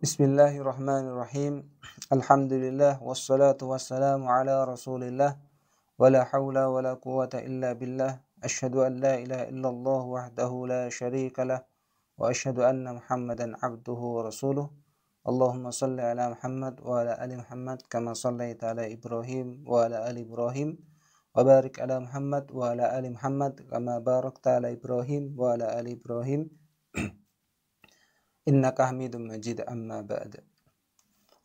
بسم الله الرحمن الرحيم الحمد لله والصلاة والسلام على رسول الله ولا حول ولا قوة إلا بالله أشهد أن لا إله إلا الله وحده لا شريك له وأشهد أن محمدا عبده ورسوله اللهم صل على محمد وعلى آل محمد كما صليت على إبراهيم وعلى آل إبراهيم وبارك على محمد وعلى آل محمد كما باركت على إبراهيم وعلى آل إبراهيم إنك حميد مجيد أما بعد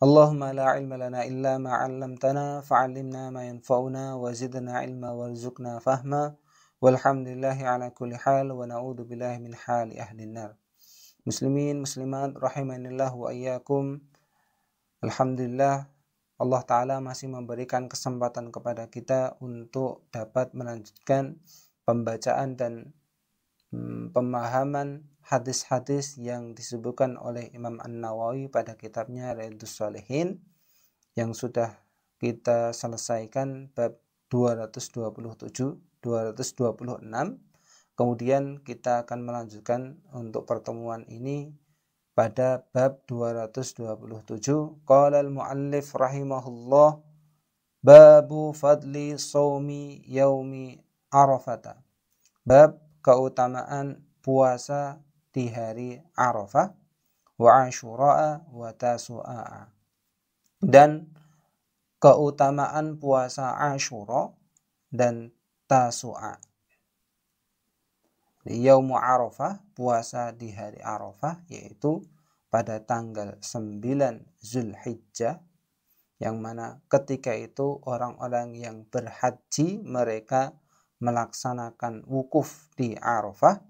اللهم لا علم لنا إلا ما علمتنا فعلمنا ما ينفعنا وزدنا علما وارزقنا فهما والحمد لله على كل حال ونعوذ بالله من حال أهل النار مسلمين مسلمات رحمني الله وإياكم الحمد لله Allah Ta'ala masih memberikan kesempatan kepada kita untuk dapat melanjutkan pembacaan dan pemahaman hadis-hadis yang disebutkan oleh Imam An-Nawawi pada kitabnya Riyadhus Salihin yang sudah kita selesaikan bab 227 226 kemudian kita akan melanjutkan untuk pertemuan ini pada bab 227 qala al-muallif rahimahullah babu fadli saumi yaumi arafata bab keutamaan puasa di hari Arafah wa Ashura wa Tasu'a. Dan keutamaan puasa Ashura dan Tasu'a. Yaumu Arafah, puasa di hari Arafah yaitu pada tanggal 9 Zulhijjah yang mana ketika itu orang-orang yang berhaji mereka melaksanakan wukuf di Arafah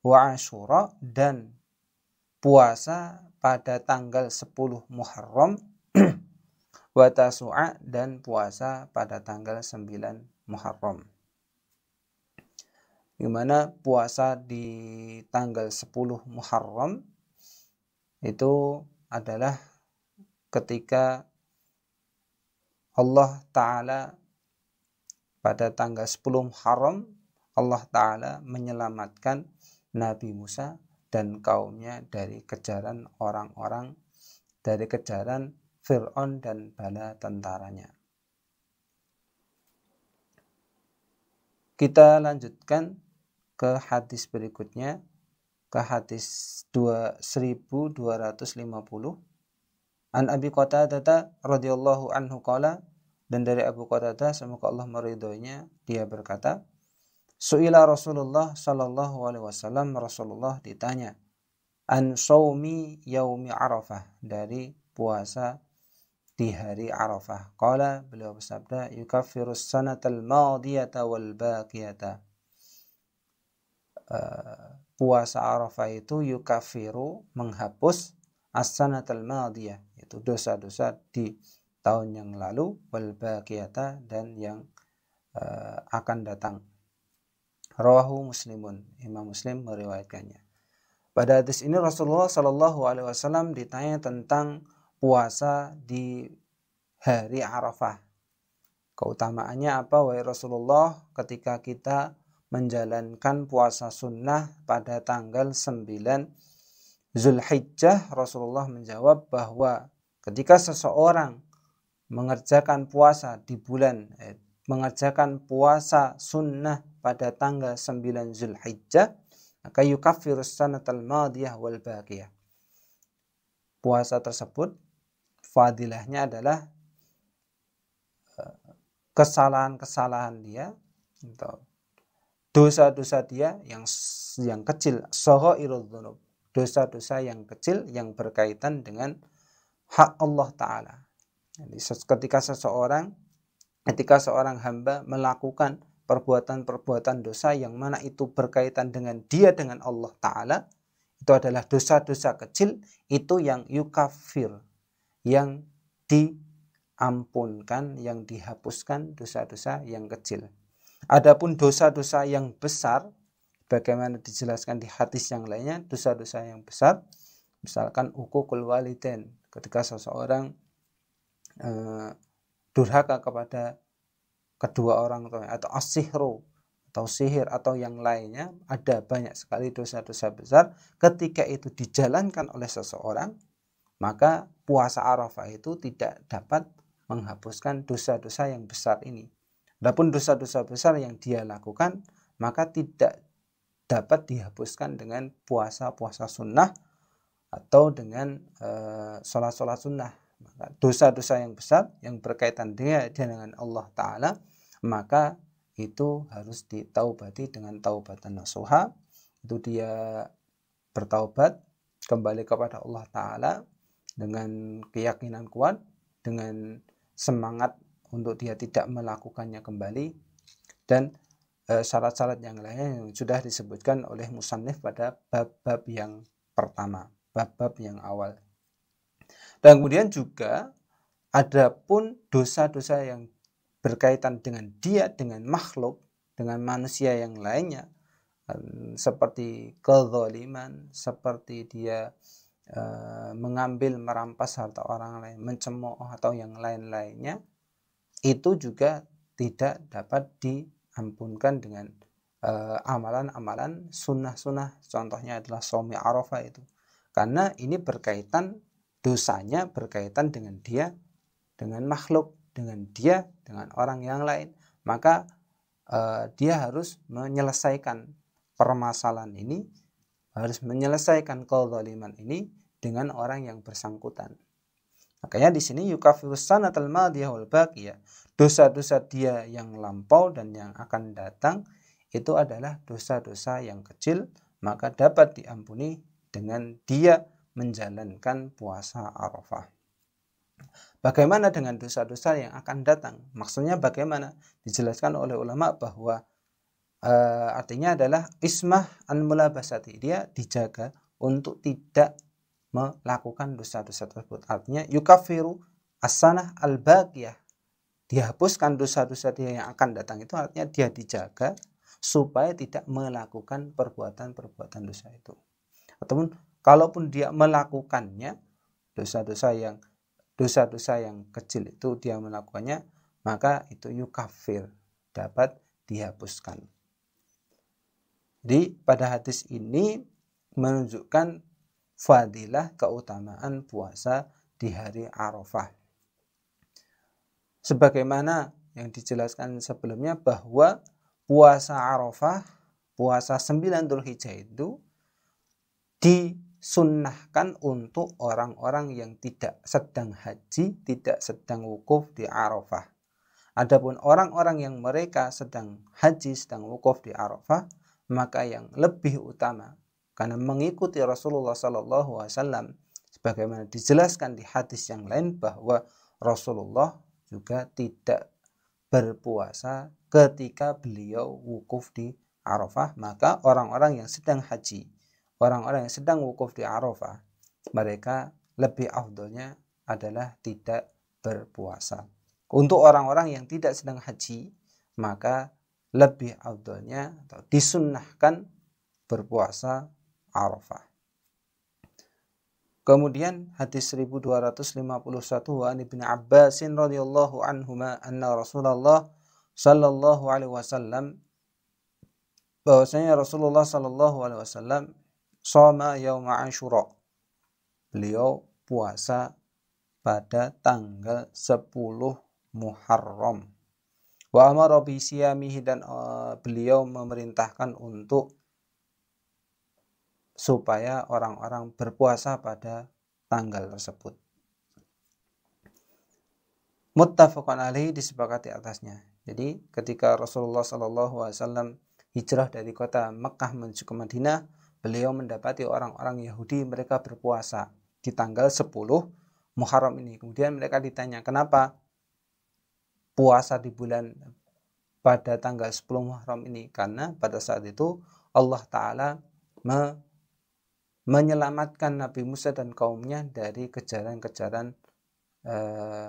wa Asyura dan puasa pada tanggal 10 Muharram wa Tasu'a dan puasa pada tanggal 9 Muharram. Gimana puasa di tanggal 10 Muharram itu adalah ketika Allah Ta'ala pada tanggal 10 Muharram Allah Ta'ala menyelamatkan Nabi Musa dan kaumnya dari kejaran orang-orang dari kejaran Fir'aun dan bala tentaranya. Kita lanjutkan ke hadis berikutnya, ke hadis 2250. An Abi Qatadah radhiyallahu anhu qala dan dari Abu Qatadah semoga Allah meridhoinya dia berkata Su'ila Rasulullah sallallahu alaihi wasallam Rasulullah ditanya an saumi yaumi Arafah dari puasa di hari Arafah. Kala beliau bersabda yukaffiru sanatal madiyata wal baqiyata. Uh, puasa Arafah itu yukafiru menghapus as-sanatal madiyah itu dosa-dosa di tahun yang lalu wal baqiyata dan yang uh, akan datang. Rawahu Muslimun. Imam Muslim meriwayatkannya. Pada hadis ini Rasulullah Shallallahu Alaihi Wasallam ditanya tentang puasa di hari Arafah. Keutamaannya apa, wahai Rasulullah, ketika kita menjalankan puasa sunnah pada tanggal 9 Zulhijjah, Rasulullah menjawab bahwa ketika seseorang mengerjakan puasa di bulan, eh, mengerjakan puasa sunnah pada tanggal 9 Zulhijjah maka yukafir sanatal madiyah wal baqiyah puasa tersebut fadilahnya adalah eh, kesalahan-kesalahan dia atau dosa-dosa dia yang yang kecil dosa-dosa yang kecil yang berkaitan dengan hak Allah taala jadi ketika seseorang ketika seorang hamba melakukan perbuatan-perbuatan dosa yang mana itu berkaitan dengan dia dengan Allah Ta'ala itu adalah dosa-dosa kecil itu yang yukafir yang diampunkan yang dihapuskan dosa-dosa yang kecil adapun dosa-dosa yang besar bagaimana dijelaskan di hadis yang lainnya dosa-dosa yang besar misalkan ukukul waliden ketika seseorang eh, durhaka kepada kedua orang tua atau asihro atau sihir atau yang lainnya ada banyak sekali dosa-dosa besar ketika itu dijalankan oleh seseorang maka puasa Arafah itu tidak dapat menghapuskan dosa-dosa yang besar ini. Adapun dosa-dosa besar yang dia lakukan maka tidak dapat dihapuskan dengan puasa-puasa sunnah atau dengan eh, sholat-sholat sunnah. dosa-dosa yang besar yang berkaitan dengan, dengan Allah Ta'ala maka itu harus ditaubati dengan taubatan nasuha itu dia bertaubat kembali kepada Allah Ta'ala dengan keyakinan kuat dengan semangat untuk dia tidak melakukannya kembali dan e, syarat-syarat yang lain yang sudah disebutkan oleh musannif pada bab-bab yang pertama bab-bab yang awal dan kemudian juga ada pun dosa-dosa yang berkaitan dengan dia, dengan makhluk, dengan manusia yang lainnya, seperti kezaliman, seperti dia e, mengambil, merampas harta orang lain, mencemooh atau yang lain-lainnya, itu juga tidak dapat diampunkan dengan eh, amalan-amalan sunnah-sunnah. Contohnya adalah suami arafah itu. Karena ini berkaitan dosanya berkaitan dengan dia, dengan makhluk dengan dia dengan orang yang lain maka uh, dia harus menyelesaikan permasalahan ini harus menyelesaikan kezaliman ini dengan orang yang bersangkutan makanya di sini yukafirus sanatal madiyah wal baqiyah dosa-dosa dia yang lampau dan yang akan datang itu adalah dosa-dosa yang kecil maka dapat diampuni dengan dia menjalankan puasa Arafah Bagaimana dengan dosa-dosa yang akan datang? Maksudnya bagaimana? Dijelaskan oleh ulama bahwa e, artinya adalah ismah an mulabasati. Dia dijaga untuk tidak melakukan dosa-dosa tersebut. Artinya yukafiru asanah al baqiyah. Dihapuskan dosa-dosa dia yang akan datang itu artinya dia dijaga supaya tidak melakukan perbuatan-perbuatan dosa itu. Ataupun kalaupun dia melakukannya dosa-dosa yang dosa-dosa yang kecil itu dia melakukannya, maka itu yukafir, dapat dihapuskan. Jadi pada hadis ini menunjukkan fadilah keutamaan puasa di hari Arafah. Sebagaimana yang dijelaskan sebelumnya bahwa puasa Arafah, puasa 9 Dzulhijjah itu di disunnahkan untuk orang-orang yang tidak sedang haji, tidak sedang wukuf di Arafah. Adapun orang-orang yang mereka sedang haji, sedang wukuf di Arafah, maka yang lebih utama karena mengikuti Rasulullah Sallallahu Alaihi Wasallam sebagaimana dijelaskan di hadis yang lain bahwa Rasulullah juga tidak berpuasa ketika beliau wukuf di Arafah maka orang-orang yang sedang haji orang-orang yang sedang wukuf di Arafah mereka lebih afdolnya adalah tidak berpuasa. Untuk orang-orang yang tidak sedang haji, maka lebih afdolnya atau disunnahkan berpuasa Arafah. Kemudian hadis 1251 wa Ibnu Abbasin radhiyallahu anhuma anna Rasulullah sallallahu alaihi wasallam bahwasanya Rasulullah sallallahu alaihi wasallam Soma yauma asyura. Beliau puasa pada tanggal 10 Muharram. Wa amara bi siyamihi dan uh, beliau memerintahkan untuk supaya orang-orang berpuasa pada tanggal tersebut. Muttafaqun alaihi disepakati atasnya. Jadi ketika Rasulullah Shallallahu alaihi wasallam hijrah dari kota Mekah menuju ke Madinah, beliau mendapati orang-orang Yahudi mereka berpuasa di tanggal 10 Muharram ini. Kemudian mereka ditanya, kenapa puasa di bulan pada tanggal 10 Muharram ini? Karena pada saat itu Allah Ta'ala me menyelamatkan Nabi Musa dan kaumnya dari kejaran-kejaran eh,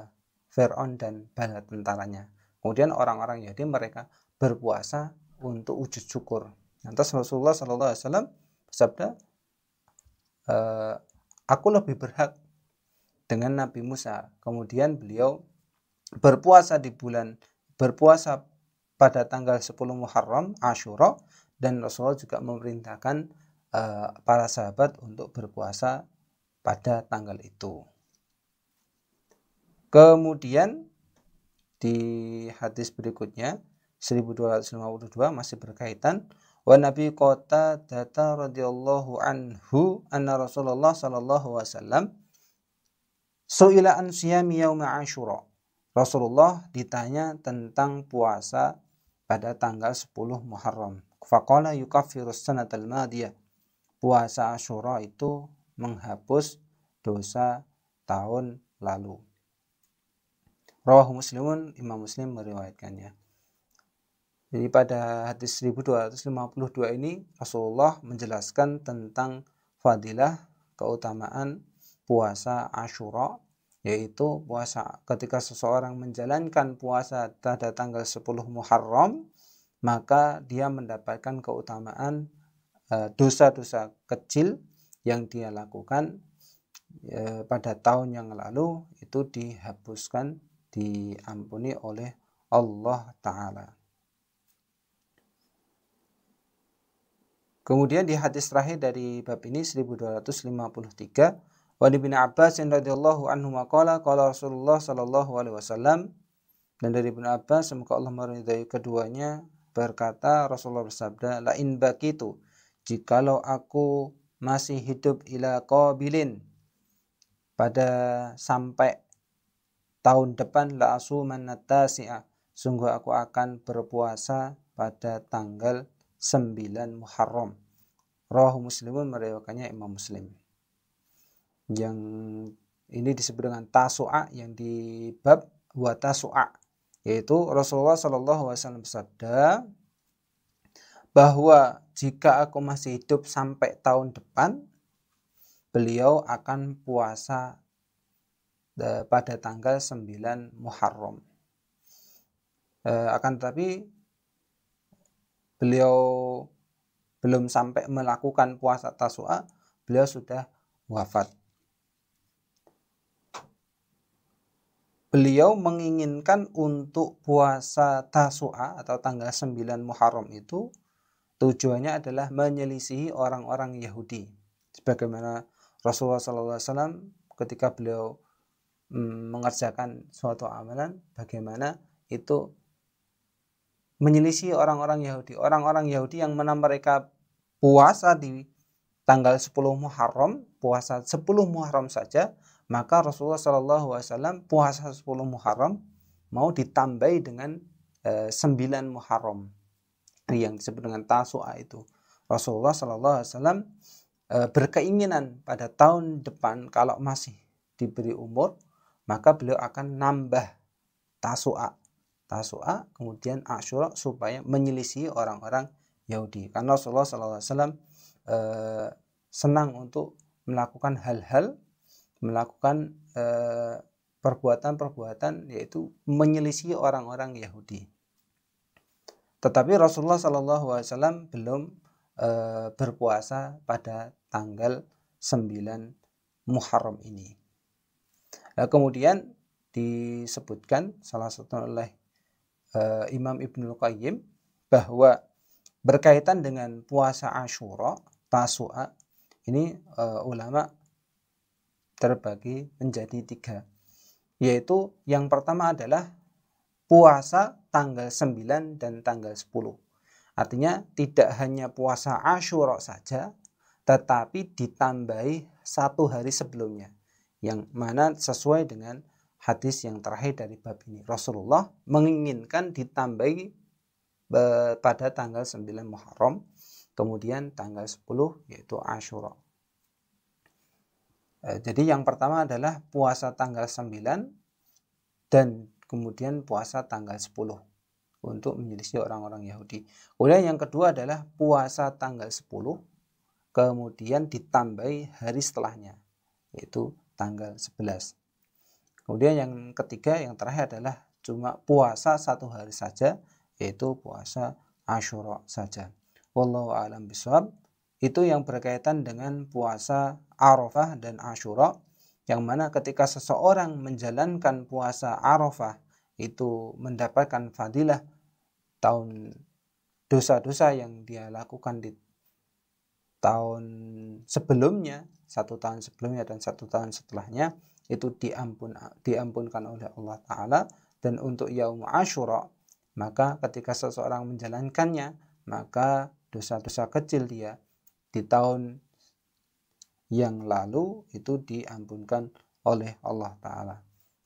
Fir'aun dan bala tentaranya. Kemudian orang-orang Yahudi mereka berpuasa untuk wujud syukur. Lantas Rasulullah Sallallahu Alaihi Wasallam sabda e, aku lebih berhak dengan Nabi Musa. Kemudian beliau berpuasa di bulan berpuasa pada tanggal 10 Muharram Ashura dan Rasulullah juga memerintahkan uh, para sahabat untuk berpuasa pada tanggal itu. Kemudian di hadis berikutnya 1252 masih berkaitan wa Nabi Kota data radhiyallahu anhu anna Rasulullah sallallahu wasallam suila an siyami yauma Ashura. Rasulullah ditanya tentang puasa pada tanggal 10 Muharram. Faqala yukaffirus al madiyah. Puasa Ashura itu menghapus dosa tahun lalu. Rawahu Muslimun, Imam Muslim meriwayatkannya. Jadi pada hadis 1252 ini Rasulullah menjelaskan tentang fadilah keutamaan puasa Ashura yaitu puasa ketika seseorang menjalankan puasa pada tanggal 10 Muharram maka dia mendapatkan keutamaan e, dosa-dosa kecil yang dia lakukan e, pada tahun yang lalu itu dihapuskan diampuni oleh Allah taala. Kemudian di hadis terakhir dari bab ini 1253 wa bin Abbas radhiyallahu anhu maqala qala Rasulullah sallallahu alaihi wasallam dan dari Ibnu Abbas semoga Allah meridhai keduanya berkata Rasulullah bersabda la in bakitu jikalau aku masih hidup ila qabilin pada sampai tahun depan la asuman natasi'a sungguh aku akan berpuasa pada tanggal sembilan Muharram. Rawahu Muslimun meriwayatkannya Imam Muslim. Yang ini disebut dengan tasu'a yang di bab wa tasu'a yaitu Rasulullah saw bersabda bahwa jika aku masih hidup sampai tahun depan beliau akan puasa e, pada tanggal 9 Muharram. E, akan tetapi beliau belum sampai melakukan puasa tasua, beliau sudah wafat. Beliau menginginkan untuk puasa Tasua atau tanggal 9 Muharram itu tujuannya adalah menyelisihi orang-orang Yahudi. Sebagaimana Rasulullah SAW ketika beliau mm, mengerjakan suatu amalan, bagaimana itu menyelisih orang-orang Yahudi. Orang-orang Yahudi yang mana mereka puasa di tanggal 10 Muharram, puasa 10 Muharram saja, maka Rasulullah Shallallahu Alaihi Wasallam puasa 10 Muharram mau ditambahi dengan e, eh, 9 Muharram yang disebut dengan Tasu'a itu. Rasulullah Shallallahu Alaihi Wasallam e, berkeinginan pada tahun depan kalau masih diberi umur, maka beliau akan nambah Tasu'a Tasua, kemudian Asyura supaya menyelisih orang-orang Yahudi. Karena Rasulullah SAW eh, senang untuk melakukan hal-hal, melakukan eh, perbuatan-perbuatan yaitu menyelisih orang-orang Yahudi. Tetapi Rasulullah SAW belum eh, berpuasa pada tanggal 9 Muharram ini. Nah, kemudian disebutkan salah satu oleh uh, Imam Ibnul Qayyim bahwa berkaitan dengan puasa Ashura, Tasua, ini uh, ulama terbagi menjadi tiga. Yaitu yang pertama adalah puasa tanggal 9 dan tanggal 10. Artinya tidak hanya puasa Ashura saja, tetapi ditambahi satu hari sebelumnya. Yang mana sesuai dengan hadis yang terakhir dari bab ini. Rasulullah menginginkan ditambahi pada tanggal 9 Muharram, kemudian tanggal 10 yaitu Ashura. E, jadi yang pertama adalah puasa tanggal 9 dan kemudian puasa tanggal 10 untuk menyelisih orang-orang Yahudi. Kemudian yang kedua adalah puasa tanggal 10 kemudian ditambahi hari setelahnya yaitu tanggal 11. Kemudian yang ketiga, yang terakhir adalah cuma puasa satu hari saja, yaitu puasa Ashura saja. Wallahu a'lam bishawab. Itu yang berkaitan dengan puasa Arafah dan Ashura yang mana ketika seseorang menjalankan puasa Arafah itu mendapatkan fadilah tahun dosa-dosa yang dia lakukan di tahun sebelumnya, satu tahun sebelumnya dan satu tahun setelahnya itu diampun diampunkan oleh Allah taala dan untuk yaum Asyura maka ketika seseorang menjalankannya maka dosa-dosa kecil dia di tahun yang lalu itu diampunkan oleh Allah taala.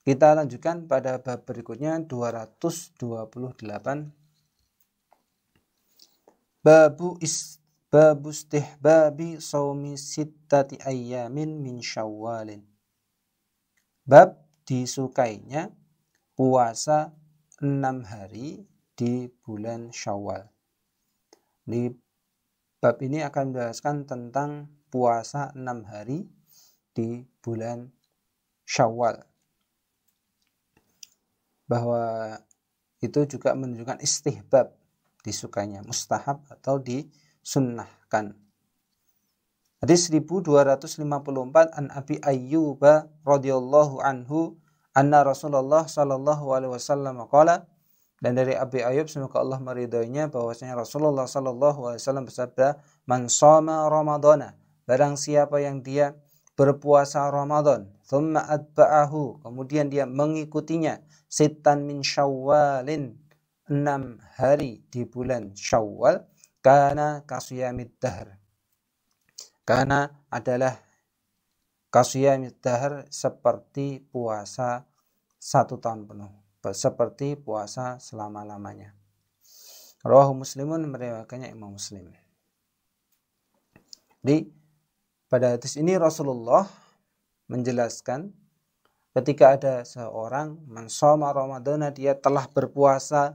Kita lanjutkan pada bab berikutnya 228 Babu is babu istihbabi sawmi sittati ayyamin min syawalin Bab disukainya puasa enam hari di bulan Syawal. Di bab ini akan menjelaskan tentang puasa enam hari di bulan Syawal. Bahwa itu juga menunjukkan istihbab disukainya mustahab atau disunnahkan Hadis 1254 an Abi Ayyub radhiyallahu anhu anna Rasulullah sallallahu alaihi wasallam qala dan dari Abi Ayyub semoga Allah meridainya bahwasanya Rasulullah sallallahu alaihi wasallam bersabda man shoma ramadana barang siapa yang dia berpuasa Ramadan thumma atba'ahu kemudian dia mengikutinya sitan min syawalin enam hari di bulan Syawal karena kasuyamid dahr karena adalah kasiyam dahar seperti puasa satu tahun penuh. Seperti puasa selama-lamanya. rohu muslimun meriwayatkannya imam muslim. Di pada hadis ini Rasulullah menjelaskan ketika ada seorang mensoma Ramadan dia telah berpuasa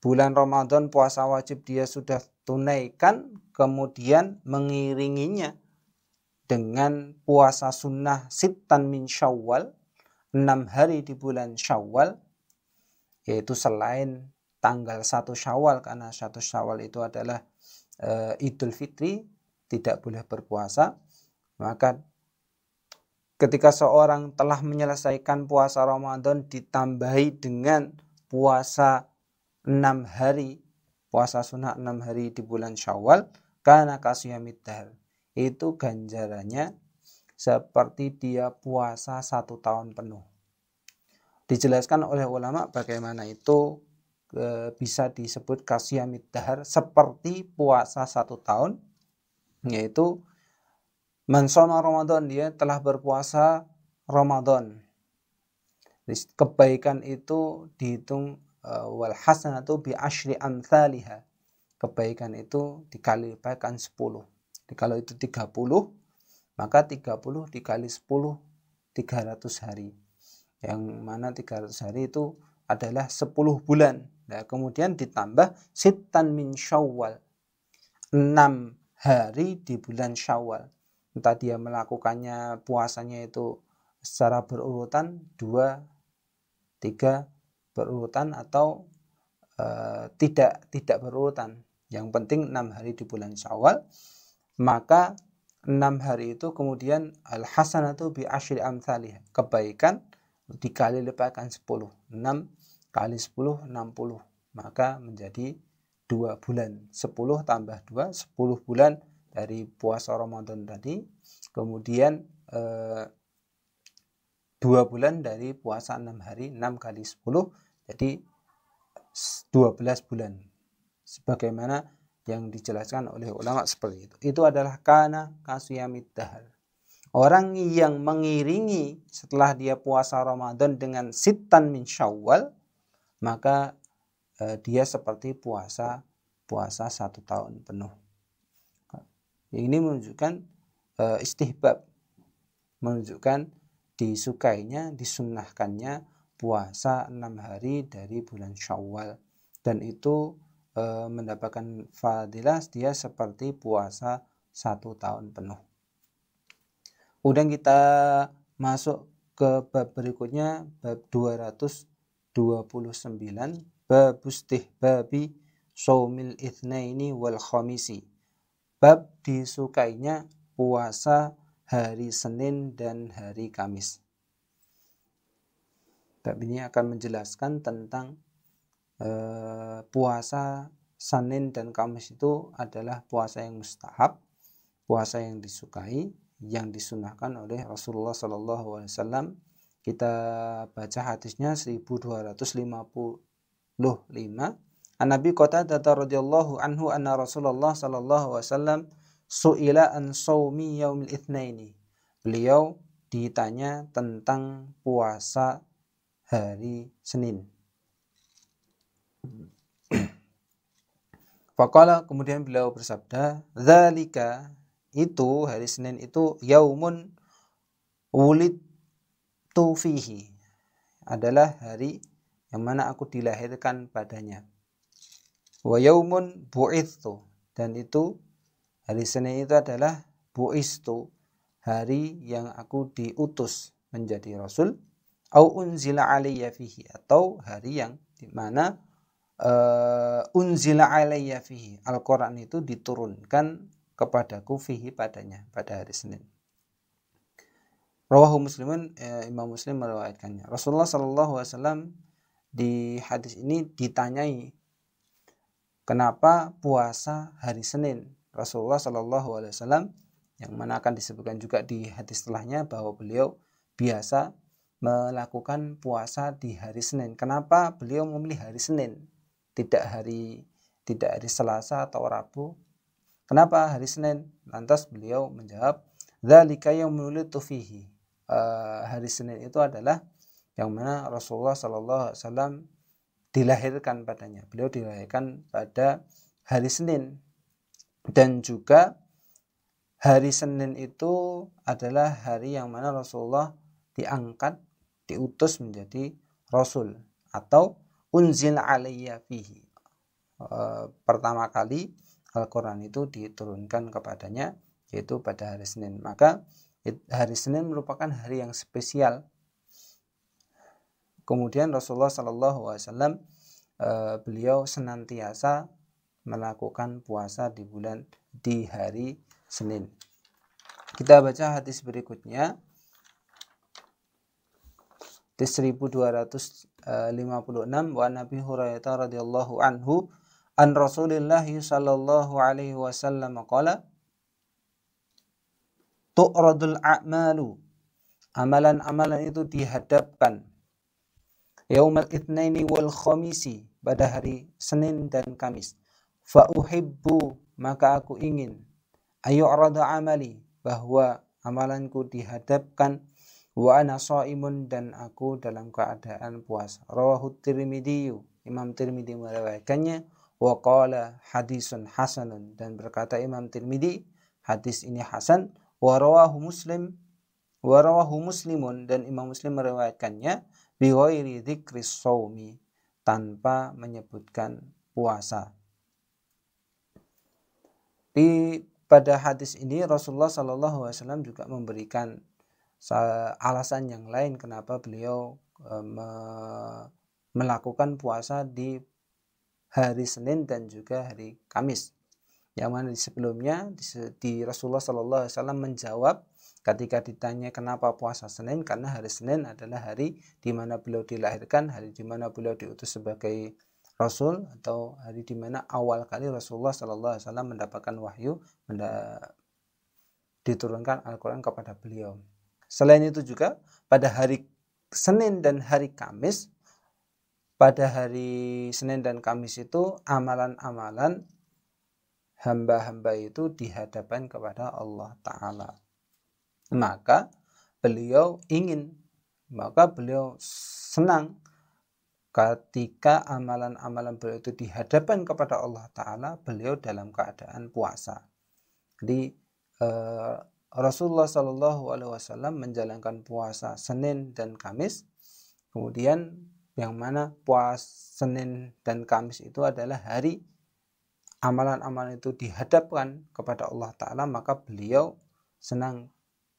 bulan Ramadan puasa wajib dia sudah tunaikan kemudian mengiringinya dengan puasa sunnah sitan min syawal enam hari di bulan syawal yaitu selain tanggal satu syawal karena satu syawal itu adalah e, idul fitri tidak boleh berpuasa maka ketika seorang telah menyelesaikan puasa Ramadan ditambahi dengan puasa enam hari puasa sunnah 6 hari di bulan Syawal karena kasih dahr. Itu ganjarannya seperti dia puasa satu tahun penuh. Dijelaskan oleh ulama bagaimana itu e, bisa disebut kasih dahr seperti puasa satu tahun yaitu mensoma Ramadan dia telah berpuasa Ramadan kebaikan itu dihitung Eh, wal hasanatu bi asyri amsalha. Kebaikan itu dikali lipatkan 10. Jadi kalau itu 30, maka 30 dikali 10 300 hari. Yang mana 300 hari itu adalah 10 bulan. Nah, kemudian ditambah sitan min syawal. 6 hari di bulan Syawal. Entah dia melakukannya puasanya itu secara berurutan 2 3 berurutan atau uh, tidak tidak berurutan. Yang penting enam hari di bulan Syawal, maka enam hari itu kemudian al hasanatu bi asyri amsalih. Kebaikan dikali lipatkan sepuluh enam kali sepuluh enam puluh Maka menjadi dua bulan. sepuluh tambah dua sepuluh bulan dari puasa Ramadan tadi. Kemudian eh, dua bulan dari puasa enam hari enam kali sepuluh jadi 12 bulan sebagaimana yang dijelaskan oleh ulama seperti itu. Itu adalah kana kasyamid dahar. Orang yang mengiringi setelah dia puasa Ramadan dengan sitan min syawal, maka eh, dia seperti puasa puasa satu tahun penuh. Ini menunjukkan eh, istihbab, menunjukkan disukainya, disunnahkannya puasa enam hari dari bulan Syawal dan itu e, mendapatkan fadilah dia seperti puasa satu tahun penuh. Udah kita masuk ke bab berikutnya bab 229 bab babi somil ini wal khamisi. Bab disukainya puasa hari Senin dan hari Kamis. Bab ini akan menjelaskan tentang eh, puasa Senin dan Kamis itu adalah puasa yang mustahab, puasa yang disukai, yang disunahkan oleh Rasulullah Sallallahu Alaihi Wasallam. Kita baca hadisnya 1255. An Nabi Qatadah radhiyallahu anhu anna Rasulullah sallallahu alaihi wasallam suila an saumi yaumil ini. Beliau ditanya tentang puasa hari Senin. Fakala kemudian beliau bersabda, "Zalika itu hari Senin itu yaumun wulid tufihi Adalah hari yang mana aku dilahirkan padanya. Wa yaumun bu'ithu dan itu hari Senin itu adalah bu'istu, hari yang aku diutus menjadi rasul au unzila alayya fihi atau hari yang dimana uh, eh, unzila alayya fihi Al-Quran itu diturunkan kepadaku fihi padanya pada hari Senin Rawahu Muslimun eh, Imam Muslim meriwayatkannya Rasulullah Shallallahu Alaihi Wasallam di hadis ini ditanyai kenapa puasa hari Senin Rasulullah Shallallahu Alaihi Wasallam yang mana akan disebutkan juga di hadis setelahnya bahwa beliau biasa melakukan puasa di hari Senin. Kenapa beliau memilih hari Senin, tidak hari tidak hari Selasa atau Rabu? Kenapa hari Senin? Lantas beliau menjawab, "Dzalika yaumul fihi." Uh, hari Senin itu adalah yang mana Rasulullah Shallallahu alaihi wasallam dilahirkan padanya. Beliau dilahirkan pada hari Senin. Dan juga hari Senin itu adalah hari yang mana Rasulullah diangkat, diutus menjadi rasul atau unzil alayya fihi. E, pertama kali Al-Qur'an itu diturunkan kepadanya yaitu pada hari Senin. Maka hari Senin merupakan hari yang spesial. Kemudian Rasulullah saw Alaihi eh, beliau senantiasa melakukan puasa di bulan di hari Senin. Kita baca hadis berikutnya di 1256 eh, wa Nabi Hurairah radhiyallahu anhu an Rasulillah sallallahu alaihi wasallam qala tu'radul a'malu amalan-amalan itu dihadapkan yaumal itsnaini wal khamisi pada hari Senin dan Kamis fa uhibbu maka aku ingin ayu'rada amali bahwa amalanku dihadapkan wa ana shaimun dan aku dalam keadaan puasa rawahu tirmidzi Imam Tirmidzi meriwayatkannya wa qala hadisun hasanun dan berkata Imam Tirmidzi hadis ini hasan wa rawahu Muslim wa rawahu Muslimun dan Imam Muslim meriwayatkannya bi ghairi dzikri shaumi tanpa menyebutkan puasa di pada hadis ini Rasulullah Shallallahu Alaihi Wasallam juga memberikan alasan yang lain kenapa beliau eh, me, melakukan puasa di hari Senin dan juga hari Kamis. Yang mana di sebelumnya di, di Rasulullah Shallallahu Alaihi Wasallam menjawab ketika ditanya kenapa puasa Senin karena hari Senin adalah hari di mana beliau dilahirkan, hari di mana beliau diutus sebagai Rasul atau hari di mana awal kali Rasulullah Shallallahu Alaihi Wasallam mendapatkan wahyu menda, diturunkan Al-Quran kepada beliau. Selain itu juga pada hari Senin dan hari Kamis pada hari Senin dan Kamis itu amalan-amalan hamba-hamba itu dihadapan kepada Allah taala. Maka beliau ingin maka beliau senang ketika amalan-amalan beliau itu dihadapan kepada Allah Ta'ala, beliau dalam keadaan puasa. Jadi eh, Rasulullah Shallallahu Alaihi Wasallam menjalankan puasa Senin dan Kamis. Kemudian yang mana puasa Senin dan Kamis itu adalah hari amalan-amalan itu dihadapkan kepada Allah Ta'ala maka beliau senang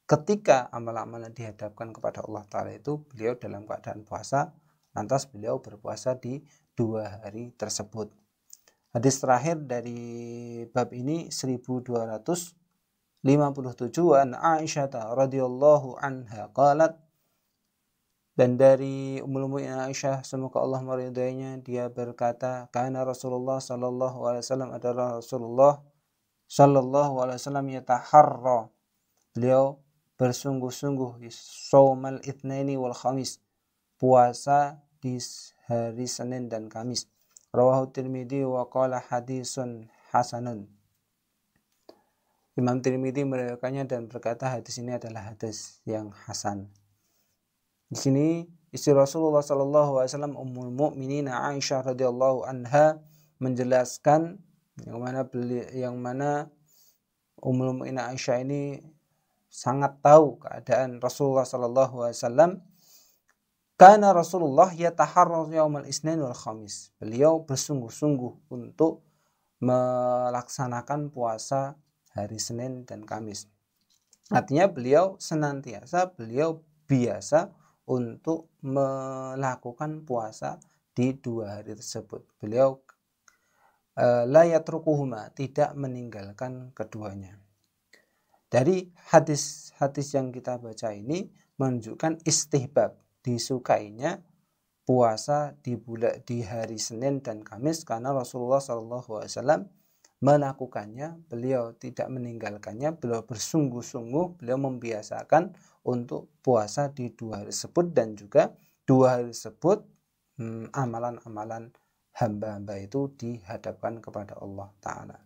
ketika amalan-amalan dihadapkan kepada Allah Ta'ala itu beliau dalam keadaan puasa lantas beliau berpuasa di dua hari tersebut hadis terakhir dari bab ini 1200 57 an Aisyah radhiyallahu anha qalat dan dari Ummul Mukminin Aisyah semoga Allah meridainya dia berkata karena Rasulullah sallallahu alaihi wasallam adalah Rasulullah sallallahu alaihi wasallam yataharra beliau bersungguh-sungguh shaumal itsnaini wal khamis puasa di hari Senin dan Kamis rawahu Tirmidzi wa qala hadisun hasanun Imam Tirmidzi meriwayatkannya dan berkata hadis ini adalah hadis yang hasan. Di sini istri Rasulullah Shallallahu Alaihi Wasallam Ummul Mukminin Aisyah radhiyallahu anha menjelaskan yang mana beli, yang mana Ummul Mukminin Aisyah ini sangat tahu keadaan Rasulullah Shallallahu Alaihi Wasallam. Karena Rasulullah yataharrar yaumul isnin wal khamis. Beliau bersungguh-sungguh untuk melaksanakan puasa hari Senin dan Kamis. Artinya beliau senantiasa, beliau biasa untuk melakukan puasa di dua hari tersebut. Beliau layatrukuhuma eh, layat rukuhuma, tidak meninggalkan keduanya. Dari hadis-hadis yang kita baca ini menunjukkan istihbab, disukainya puasa di bulan di hari Senin dan Kamis karena Rasulullah Shallallahu melakukannya, beliau tidak meninggalkannya, beliau bersungguh-sungguh, beliau membiasakan untuk puasa di dua hari tersebut dan juga dua hari tersebut amalan hmm, amalan-amalan hamba-hamba itu dihadapkan kepada Allah Ta'ala.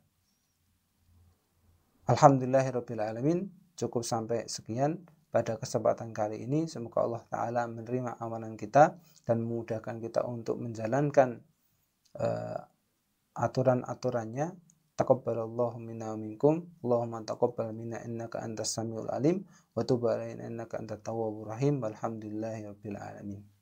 Alhamdulillahirrabbilalamin, cukup sampai sekian pada kesempatan kali ini. Semoga Allah Ta'ala menerima amalan kita dan memudahkan kita untuk menjalankan uh, aturan-aturannya taqabbalallahu minna minkum Allahumma taqabbal mina. innaka Anda samiul alim wa tub alaina innaka antat tawwabur rahim walhamdulillahi rabbil alamin